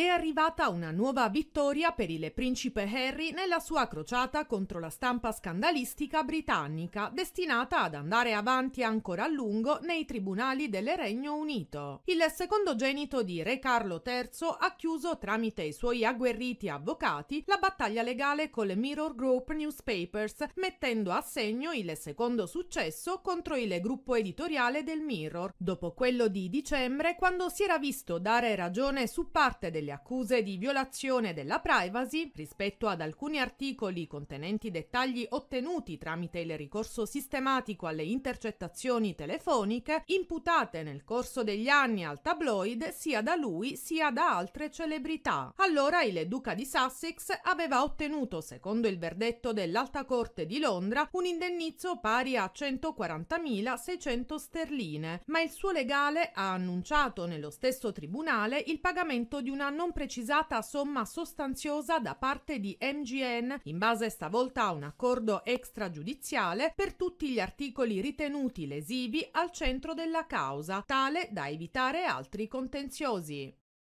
È arrivata una nuova vittoria per il principe Harry nella sua crociata contro la stampa scandalistica britannica, destinata ad andare avanti ancora a lungo nei tribunali del Regno Unito. Il secondogenito di Re Carlo III ha chiuso tramite i suoi agguerriti avvocati la battaglia legale con le Mirror Group Newspapers, mettendo a segno il secondo successo contro il gruppo editoriale del Mirror, dopo quello di dicembre quando si era visto dare ragione su parte delle le accuse di violazione della privacy rispetto ad alcuni articoli contenenti dettagli ottenuti tramite il ricorso sistematico alle intercettazioni telefoniche imputate nel corso degli anni al tabloid sia da lui sia da altre celebrità. Allora il duca di Sussex aveva ottenuto, secondo il verdetto dell'Alta Corte di Londra, un indennizzo pari a 140.600 sterline, ma il suo legale ha annunciato nello stesso tribunale il pagamento di una non precisata somma sostanziosa da parte di MGN, in base stavolta a un accordo extragiudiziale, per tutti gli articoli ritenuti lesivi al centro della causa, tale da evitare altri contenziosi.